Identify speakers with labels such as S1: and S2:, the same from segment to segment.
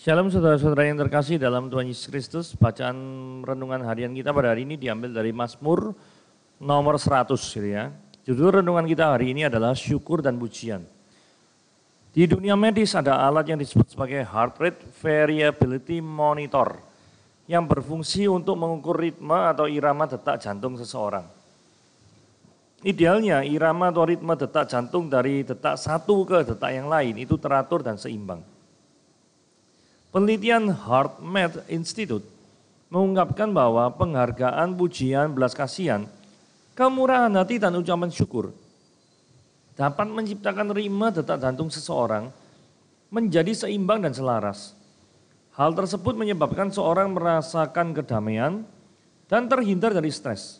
S1: Shalom saudara-saudara yang terkasih dalam Tuhan Yesus Kristus. Bacaan renungan harian kita pada hari ini diambil dari Mazmur nomor 100 gitu ya. Judul renungan kita hari ini adalah syukur dan pujian. Di dunia medis ada alat yang disebut sebagai heart rate variability monitor yang berfungsi untuk mengukur ritme atau irama detak jantung seseorang. Idealnya irama atau ritme detak jantung dari detak satu ke detak yang lain itu teratur dan seimbang. Penelitian Heart Institute mengungkapkan bahwa penghargaan, pujian, belas kasihan, kemurahan hati dan ucapan syukur dapat menciptakan rima detak jantung seseorang menjadi seimbang dan selaras. Hal tersebut menyebabkan seorang merasakan kedamaian dan terhindar dari stres.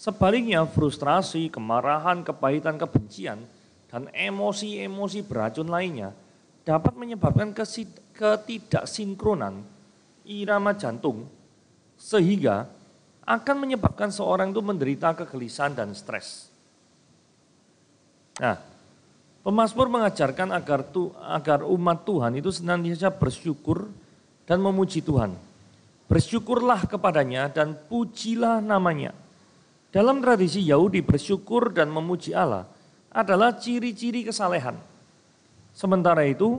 S1: Sebaliknya, frustrasi, kemarahan, kepahitan, kebencian, dan emosi-emosi beracun lainnya – dapat menyebabkan ketidaksinkronan irama jantung sehingga akan menyebabkan seorang itu menderita kegelisahan dan stres. Nah, pemasmur mengajarkan agar tu, agar umat Tuhan itu senantiasa bersyukur dan memuji Tuhan. Bersyukurlah kepadanya dan pujilah namanya. Dalam tradisi Yahudi bersyukur dan memuji Allah adalah ciri-ciri kesalehan. Sementara itu,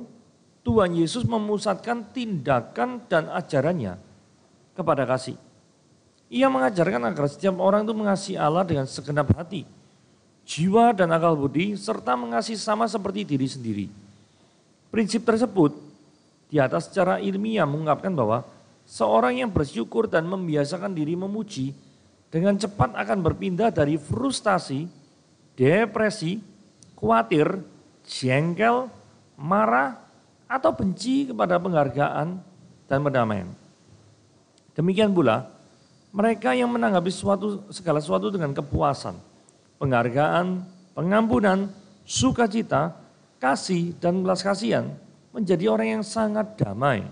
S1: Tuhan Yesus memusatkan tindakan dan ajarannya kepada kasih. Ia mengajarkan agar setiap orang itu mengasihi Allah dengan segenap hati, jiwa dan akal budi, serta mengasihi sama seperti diri sendiri. Prinsip tersebut di atas secara ilmiah mengungkapkan bahwa seorang yang bersyukur dan membiasakan diri memuji dengan cepat akan berpindah dari frustasi, depresi, khawatir, jengkel, marah, atau benci kepada penghargaan dan perdamaian. Demikian pula, mereka yang menanggapi suatu, segala sesuatu dengan kepuasan, penghargaan, pengampunan, sukacita, kasih, dan belas kasihan menjadi orang yang sangat damai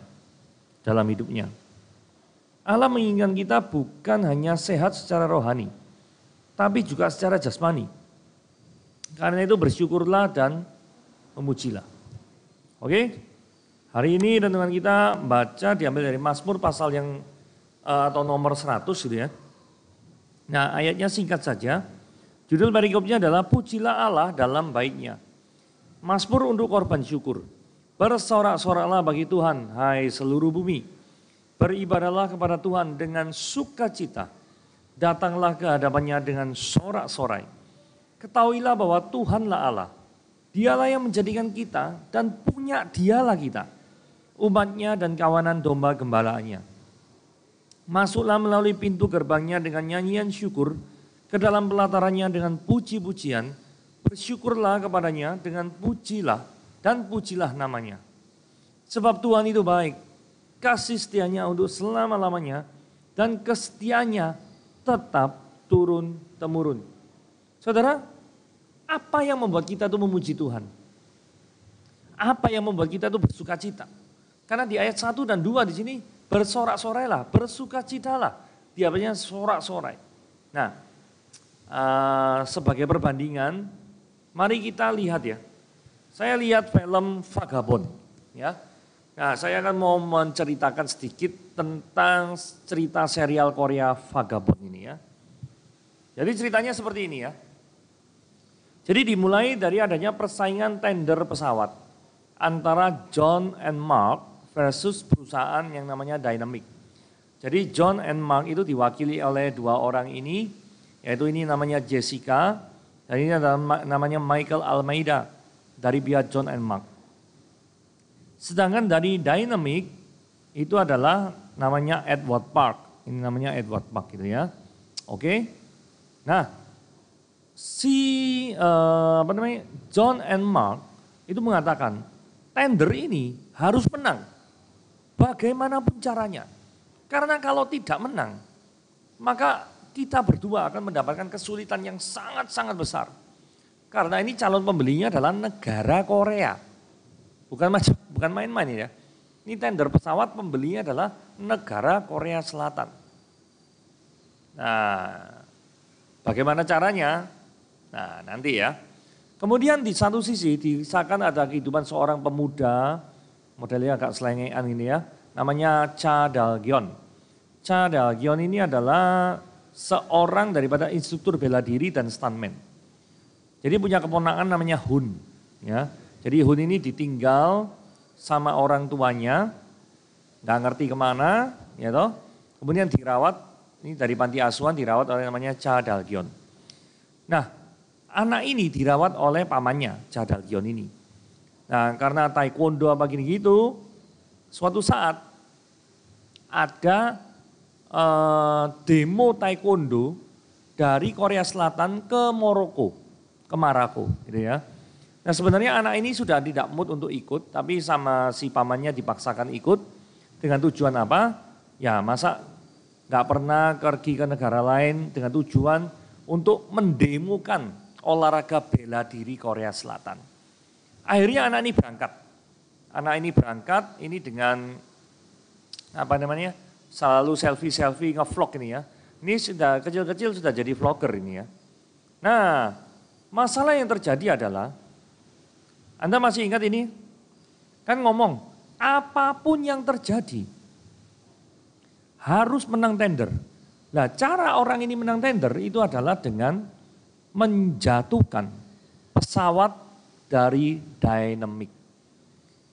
S1: dalam hidupnya. Allah menginginkan kita bukan hanya sehat secara rohani, tapi juga secara jasmani. Karena itu bersyukurlah dan memujilah. Oke? Hari ini renungan kita baca diambil dari Mazmur pasal yang eh, atau nomor 100 gitu ya. Nah, ayatnya singkat saja. Judul perikopnya adalah Pujilah Allah dalam baiknya. Mazmur untuk korban syukur. Bersorak-soraklah bagi Tuhan, hai seluruh bumi. Beribadahlah kepada Tuhan dengan sukacita. Datanglah ke hadapannya dengan sorak-sorai. Ketahuilah bahwa Tuhanlah Allah. Dialah yang menjadikan kita dan punya dialah kita, umatnya dan kawanan domba gembalaannya. Masuklah melalui pintu gerbangnya dengan nyanyian syukur, ke dalam pelatarannya dengan puji-pujian, bersyukurlah kepadanya dengan pujilah dan pujilah namanya. Sebab Tuhan itu baik, kasih setianya untuk selama-lamanya, dan kesetianya tetap turun-temurun. Saudara, apa yang membuat kita tuh memuji Tuhan? Apa yang membuat kita tuh bersuka cita? Karena di ayat 1 dan 2 di sini bersorak-sorailah, bersuka Dia Diapanya sorak-sorai. Nah, uh, sebagai perbandingan, mari kita lihat ya. Saya lihat film Vagabond, ya. Nah, saya akan mau menceritakan sedikit tentang cerita serial Korea Vagabond ini ya. Jadi ceritanya seperti ini ya. Jadi dimulai dari adanya persaingan tender pesawat antara John and Mark versus perusahaan yang namanya Dynamic. Jadi John and Mark itu diwakili oleh dua orang ini, yaitu ini namanya Jessica dan ini namanya Michael Almeida dari pihak John and Mark. Sedangkan dari Dynamic itu adalah namanya Edward Park. Ini namanya Edward Park gitu ya. Oke. Nah, si uh, apa namanya John and Mark itu mengatakan tender ini harus menang bagaimanapun caranya karena kalau tidak menang maka kita berdua akan mendapatkan kesulitan yang sangat-sangat besar karena ini calon pembelinya adalah negara Korea bukan macam bukan main-main ya ini tender pesawat pembelinya adalah negara Korea Selatan nah bagaimana caranya Nah nanti ya. Kemudian di satu sisi disahkan ada kehidupan seorang pemuda, modelnya agak selengean ini ya, namanya Cha Gion. Cha Gion ini adalah seorang daripada instruktur bela diri dan stuntman. Jadi punya keponakan namanya Hun. Ya. Jadi Hun ini ditinggal sama orang tuanya, nggak ngerti kemana, ya toh. Kemudian dirawat, ini dari panti asuhan dirawat oleh namanya Cha Gion. Nah, anak ini dirawat oleh pamannya Jadal Gion ini. Nah karena taekwondo apa gini gitu, suatu saat ada eh, demo taekwondo dari Korea Selatan ke Moroko, ke Maroko gitu ya. Nah sebenarnya anak ini sudah tidak mood untuk ikut, tapi sama si pamannya dipaksakan ikut dengan tujuan apa? Ya masa nggak pernah pergi ke negara lain dengan tujuan untuk mendemukan olahraga bela diri Korea Selatan. Akhirnya anak ini berangkat. Anak ini berangkat ini dengan apa namanya? selalu selfie-selfie ngevlog ini ya. Ini sudah kecil-kecil sudah jadi vlogger ini ya. Nah, masalah yang terjadi adalah Anda masih ingat ini? Kan ngomong, apapun yang terjadi harus menang tender. Nah, cara orang ini menang tender itu adalah dengan menjatuhkan pesawat dari Dynamic.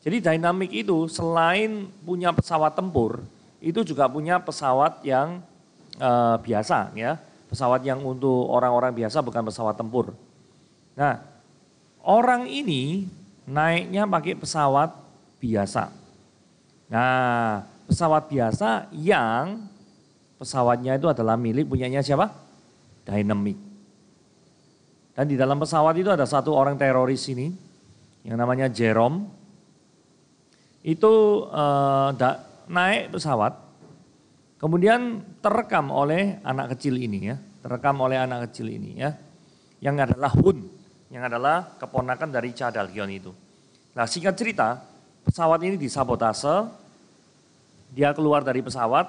S1: Jadi Dynamic itu selain punya pesawat tempur, itu juga punya pesawat yang e, biasa ya, pesawat yang untuk orang-orang biasa bukan pesawat tempur. Nah, orang ini naiknya pakai pesawat biasa. Nah, pesawat biasa yang pesawatnya itu adalah milik punyanya siapa? Dynamic. Dan di dalam pesawat itu ada satu orang teroris ini yang namanya Jerome. Itu eh, naik pesawat, kemudian terekam oleh anak kecil ini ya, terekam oleh anak kecil ini ya, yang adalah Hun, yang adalah keponakan dari Cha itu. Nah singkat cerita, pesawat ini disabotase, dia keluar dari pesawat,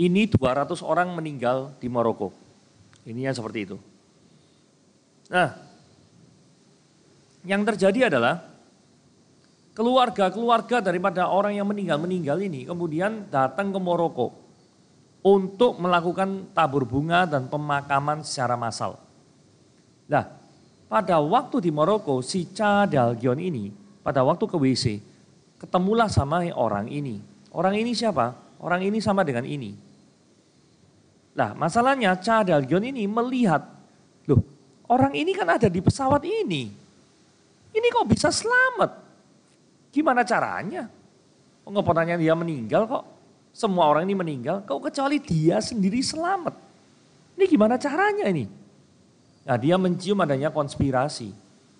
S1: ini 200 orang meninggal di Maroko. Ininya seperti itu. Nah, yang terjadi adalah keluarga-keluarga daripada orang yang meninggal-meninggal ini kemudian datang ke Moroko untuk melakukan tabur bunga dan pemakaman secara massal. Nah, pada waktu di Moroko, si Cadalgion ini pada waktu ke WC ketemulah sama orang ini. Orang ini siapa? Orang ini sama dengan ini. Nah, masalahnya Cadalgion ini melihat, loh, Orang ini kan ada di pesawat ini. Ini kok bisa selamat? Gimana caranya? Oh, nggak dia meninggal kok. Semua orang ini meninggal, kok kecuali dia sendiri selamat. Ini gimana caranya ini? Nah dia mencium adanya konspirasi.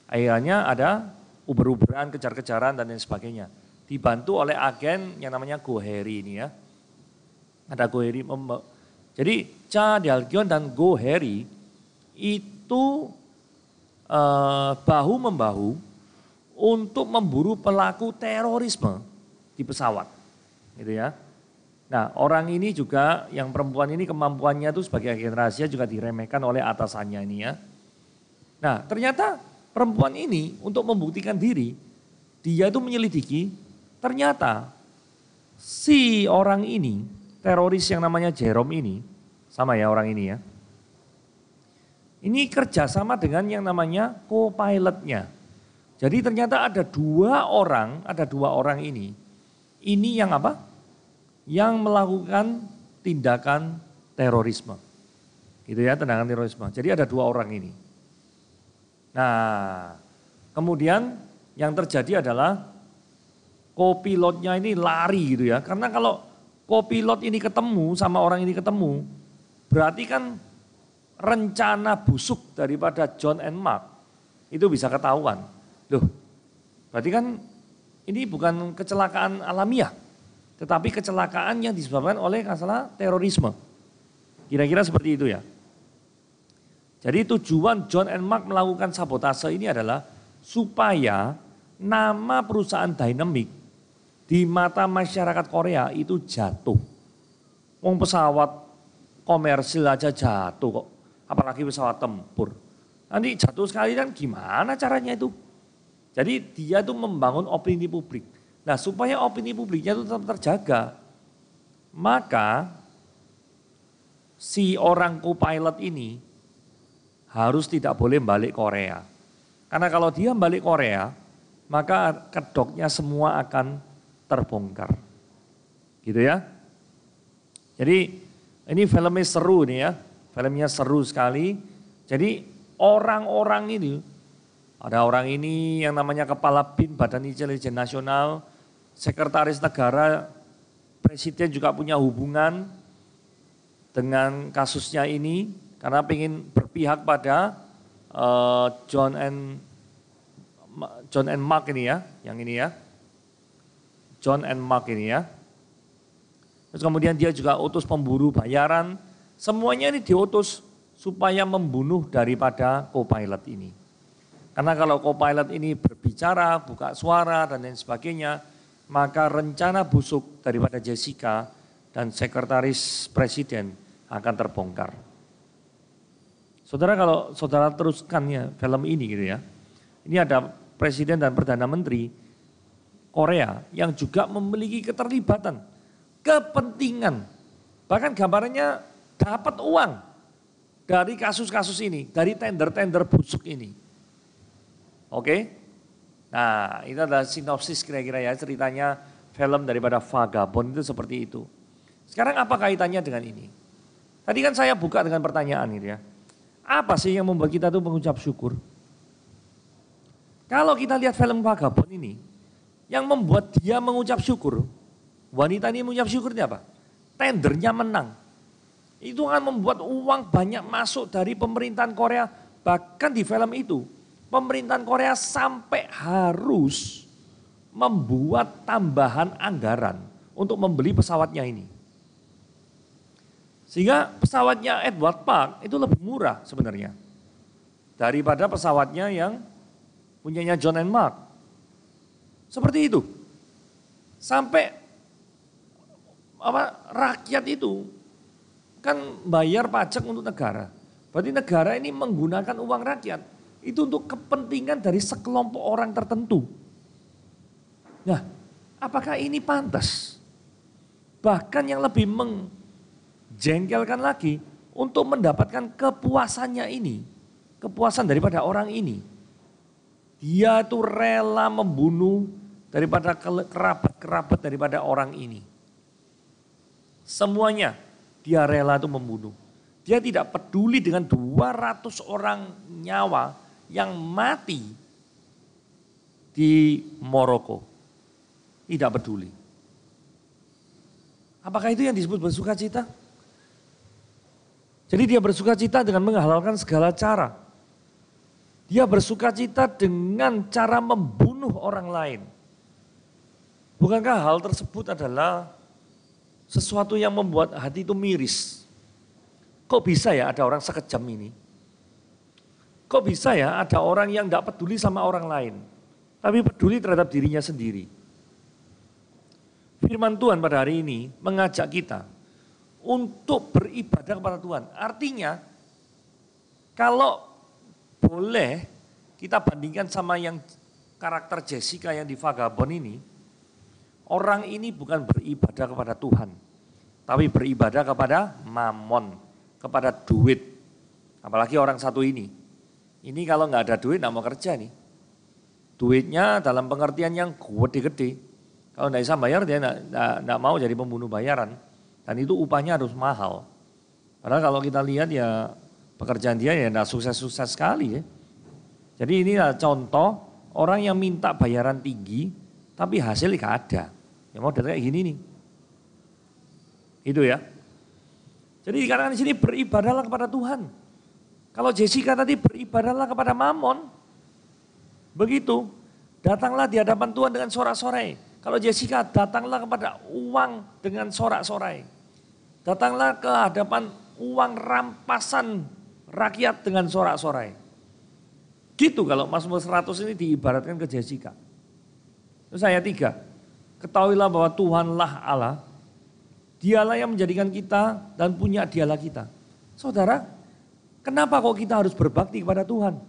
S1: Akhirnya ada uber-uberan, kejar-kejaran dan lain sebagainya. Dibantu oleh agen yang namanya Goheri ini ya. Ada Goheri. Jadi Cha Dalgion dan Goheri itu itu eh, bahu membahu untuk memburu pelaku terorisme di pesawat, gitu ya. Nah orang ini juga yang perempuan ini kemampuannya itu sebagai agen rahasia juga diremehkan oleh atasannya ini ya. Nah ternyata perempuan ini untuk membuktikan diri dia itu menyelidiki ternyata si orang ini teroris yang namanya Jerome ini sama ya orang ini ya ini kerjasama dengan yang namanya co-pilotnya. Jadi ternyata ada dua orang, ada dua orang ini. Ini yang apa? Yang melakukan tindakan terorisme. Gitu ya, tindakan terorisme. Jadi ada dua orang ini. Nah, kemudian yang terjadi adalah kopilotnya ini lari gitu ya. Karena kalau kopilot ini ketemu sama orang ini ketemu, berarti kan rencana busuk daripada John and Mark itu bisa ketahuan. Loh, berarti kan ini bukan kecelakaan alamiah, tetapi kecelakaan yang disebabkan oleh masalah terorisme. Kira-kira seperti itu ya. Jadi tujuan John and Mark melakukan sabotase ini adalah supaya nama perusahaan Dynamic di mata masyarakat Korea itu jatuh. Wong pesawat komersil aja jatuh kok apalagi pesawat tempur. Nanti jatuh sekali kan gimana caranya itu? Jadi dia tuh membangun opini publik. Nah supaya opini publiknya itu tetap terjaga, maka si orang co-pilot ini harus tidak boleh balik Korea. Karena kalau dia balik Korea, maka kedoknya semua akan terbongkar. Gitu ya. Jadi ini filmnya seru nih ya filmnya seru sekali. Jadi orang-orang ini, ada orang ini yang namanya Kepala BIN, Badan Intelijen Nasional, Sekretaris Negara, Presiden juga punya hubungan dengan kasusnya ini, karena ingin berpihak pada uh, John and John and Mark ini ya, yang ini ya. John and Mark ini ya. Terus kemudian dia juga utus pemburu bayaran Semuanya ini diutus supaya membunuh daripada co-pilot ini. Karena kalau co-pilot ini berbicara, buka suara, dan lain sebagainya, maka rencana busuk daripada Jessica dan sekretaris presiden akan terbongkar. Saudara kalau saudara teruskan ya film ini gitu ya. Ini ada presiden dan perdana menteri Korea yang juga memiliki keterlibatan, kepentingan. Bahkan gambarnya dapat uang dari kasus-kasus ini, dari tender-tender busuk ini. Oke? Nah, ini adalah sinopsis kira-kira ya ceritanya film daripada Vagabond itu seperti itu. Sekarang apa kaitannya dengan ini? Tadi kan saya buka dengan pertanyaan ini gitu ya. Apa sih yang membuat kita tuh mengucap syukur? Kalau kita lihat film Vagabond ini, yang membuat dia mengucap syukur, wanita ini mengucap syukurnya apa? Tendernya menang. Itu akan membuat uang banyak masuk dari pemerintahan Korea. Bahkan di film itu, pemerintahan Korea sampai harus membuat tambahan anggaran untuk membeli pesawatnya ini. Sehingga pesawatnya Edward Park itu lebih murah sebenarnya. Daripada pesawatnya yang punyanya John and Mark. Seperti itu. Sampai apa rakyat itu kan bayar pajak untuk negara. Berarti negara ini menggunakan uang rakyat itu untuk kepentingan dari sekelompok orang tertentu. Nah, apakah ini pantas? Bahkan yang lebih menjengkelkan lagi untuk mendapatkan kepuasannya ini, kepuasan daripada orang ini. Dia itu rela membunuh daripada kerabat-kerabat daripada orang ini. Semuanya dia rela itu membunuh. Dia tidak peduli dengan 200 orang nyawa yang mati di Moroko. Tidak peduli. Apakah itu yang disebut bersuka cita? Jadi dia bersuka cita dengan menghalalkan segala cara. Dia bersuka cita dengan cara membunuh orang lain. Bukankah hal tersebut adalah sesuatu yang membuat hati itu miris. Kok bisa ya ada orang sekejam ini? Kok bisa ya ada orang yang tidak peduli sama orang lain, tapi peduli terhadap dirinya sendiri? Firman Tuhan pada hari ini mengajak kita untuk beribadah kepada Tuhan. Artinya, kalau boleh kita bandingkan sama yang karakter Jessica yang di Vagabond ini, Orang ini bukan beribadah kepada Tuhan, tapi beribadah kepada mamon, kepada duit. Apalagi orang satu ini. Ini kalau nggak ada duit nggak mau kerja nih. Duitnya dalam pengertian yang gede-gede. Kalau nggak bisa bayar dia nggak mau jadi pembunuh bayaran. Dan itu upahnya harus mahal. Padahal kalau kita lihat ya pekerjaan dia ya nggak sukses-sukses sekali ya. Jadi ini contoh orang yang minta bayaran tinggi tapi hasil nggak ada. Ya mau kayak gini nih. Itu ya. Jadi dikatakan di sini beribadahlah kepada Tuhan. Kalau Jessica tadi beribadahlah kepada Mamon, begitu datanglah di hadapan Tuhan dengan sorak-sorai. Kalau Jessica datanglah kepada uang dengan sorak-sorai. Datanglah ke hadapan uang rampasan rakyat dengan sorak-sorai. Gitu kalau Mazmur 100 ini diibaratkan ke Jessica. Terus saya tiga, ketahuilah bahwa Tuhanlah Allah. Dialah yang menjadikan kita dan punya dialah kita. Saudara, kenapa kok kita harus berbakti kepada Tuhan?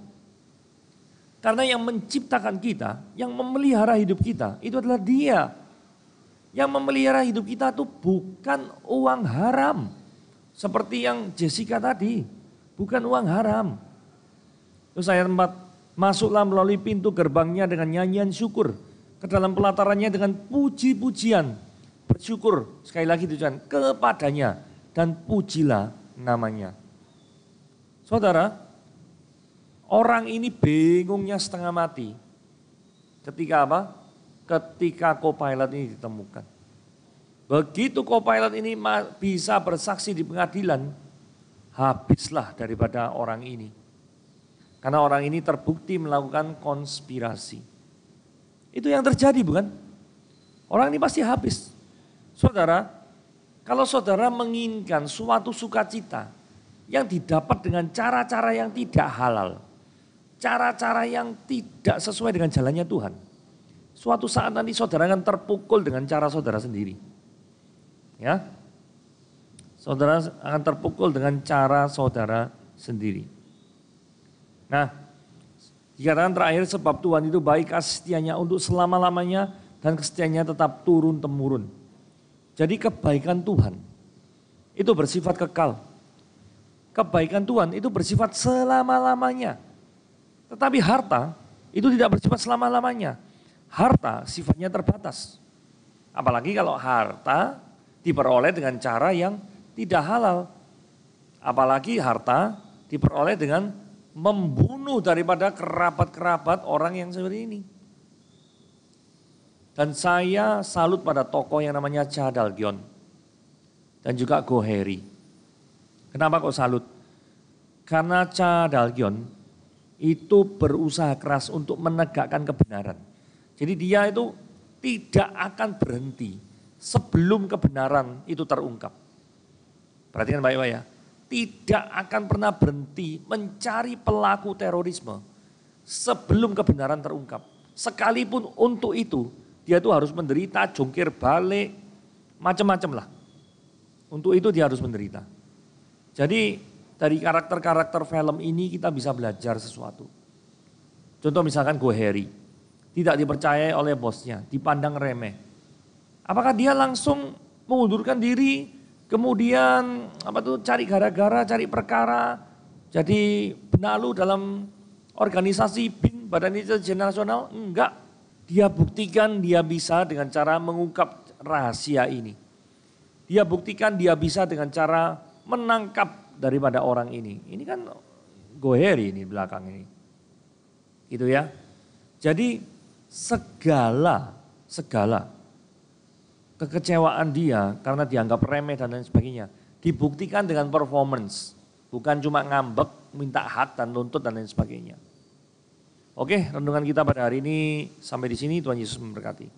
S1: Karena yang menciptakan kita, yang memelihara hidup kita, itu adalah dia. Yang memelihara hidup kita itu bukan uang haram. Seperti yang Jessica tadi, bukan uang haram. Terus saya 4, masuklah melalui pintu gerbangnya dengan nyanyian syukur ke dalam pelatarannya dengan puji-pujian. Bersyukur sekali lagi tujuan kepadanya dan pujilah namanya. Saudara, orang ini bingungnya setengah mati. Ketika apa? Ketika Copilot ini ditemukan. Begitu Copilot ini bisa bersaksi di pengadilan, habislah daripada orang ini. Karena orang ini terbukti melakukan konspirasi. Itu yang terjadi bukan? Orang ini pasti habis. Saudara, kalau saudara menginginkan suatu sukacita yang didapat dengan cara-cara yang tidak halal, cara-cara yang tidak sesuai dengan jalannya Tuhan, suatu saat nanti saudara akan terpukul dengan cara saudara sendiri. Ya. Saudara akan terpukul dengan cara saudara sendiri. Nah, Dikatakan terakhir sebab Tuhan itu baik kesetiaannya untuk selama-lamanya dan kesetiaannya tetap turun temurun. Jadi kebaikan Tuhan itu bersifat kekal. Kebaikan Tuhan itu bersifat selama-lamanya. Tetapi harta itu tidak bersifat selama-lamanya. Harta sifatnya terbatas. Apalagi kalau harta diperoleh dengan cara yang tidak halal. Apalagi harta diperoleh dengan membunuh daripada kerabat-kerabat orang yang seperti ini. Dan saya salut pada tokoh yang namanya Chadalgion dan juga Goheri. Kenapa kok salut? Karena Chadalgion itu berusaha keras untuk menegakkan kebenaran. Jadi dia itu tidak akan berhenti sebelum kebenaran itu terungkap. Perhatikan baik-baik ya tidak akan pernah berhenti mencari pelaku terorisme sebelum kebenaran terungkap. Sekalipun untuk itu dia itu harus menderita jungkir balik macam-macam lah. Untuk itu dia harus menderita. Jadi dari karakter-karakter film ini kita bisa belajar sesuatu. Contoh misalkan Go Harry, tidak dipercaya oleh bosnya, dipandang remeh. Apakah dia langsung mengundurkan diri kemudian apa tuh cari gara-gara, cari perkara, jadi benalu dalam organisasi BIN Badan Intelijen Nasional enggak. Dia buktikan dia bisa dengan cara mengungkap rahasia ini. Dia buktikan dia bisa dengan cara menangkap daripada orang ini. Ini kan goheri ini belakang ini. Gitu ya. Jadi segala segala kekecewaan dia karena dianggap remeh dan lain sebagainya dibuktikan dengan performance bukan cuma ngambek minta hak dan nuntut dan lain sebagainya oke rendungan kita pada hari ini sampai di sini Tuhan Yesus memberkati